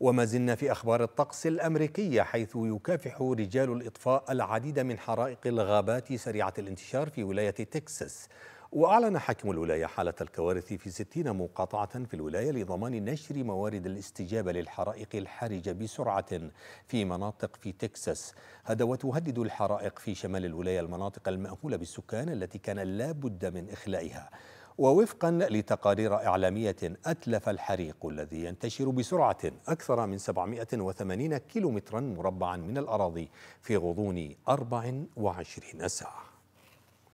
وما زلنا في أخبار الطقس الأمريكية حيث يكافح رجال الإطفاء العديد من حرائق الغابات سريعة الانتشار في ولاية تكساس وأعلن حاكم الولاية حالة الكوارث في 60 مقاطعة في الولاية لضمان نشر موارد الاستجابة للحرائق الحرجة بسرعة في مناطق في تكساس هذا وتهدد الحرائق في شمال الولاية المناطق المأهولة بالسكان التي كان لا بد من إخلائها ووفقا لتقارير إعلامية أتلف الحريق الذي ينتشر بسرعة أكثر من 780 كيلومترا مربعا من الأراضي في غضون 24 ساعة